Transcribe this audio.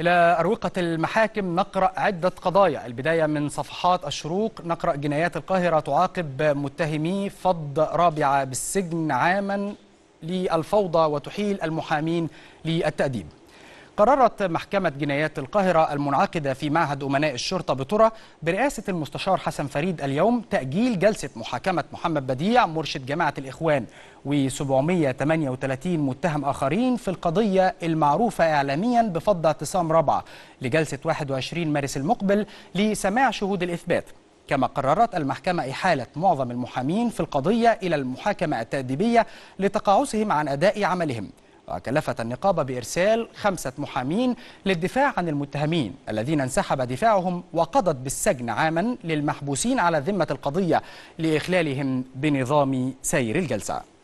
إلى أروقة المحاكم نقرأ عدة قضايا البداية من صفحات الشروق نقرأ جنايات القاهرة تعاقب متهمي فض رابعة بالسجن عاما للفوضى وتحيل المحامين للتأديب قررت محكمة جنايات القاهرة المنعقدة في معهد أمناء الشرطة بطرة برئاسة المستشار حسن فريد اليوم تأجيل جلسة محاكمة محمد بديع مرشد جماعة الإخوان و738 متهم آخرين في القضية المعروفة إعلاميا بفضة اعتصام رابعة لجلسة 21 مارس المقبل لسماع شهود الإثبات كما قررت المحكمة إحالة معظم المحامين في القضية إلى المحاكمة التأديبية لتقاعسهم عن أداء عملهم وكلفت النقابة بإرسال خمسة محامين للدفاع عن المتهمين الذين انسحب دفاعهم وقضت بالسجن عاما للمحبوسين على ذمة القضية لإخلالهم بنظام سير الجلسة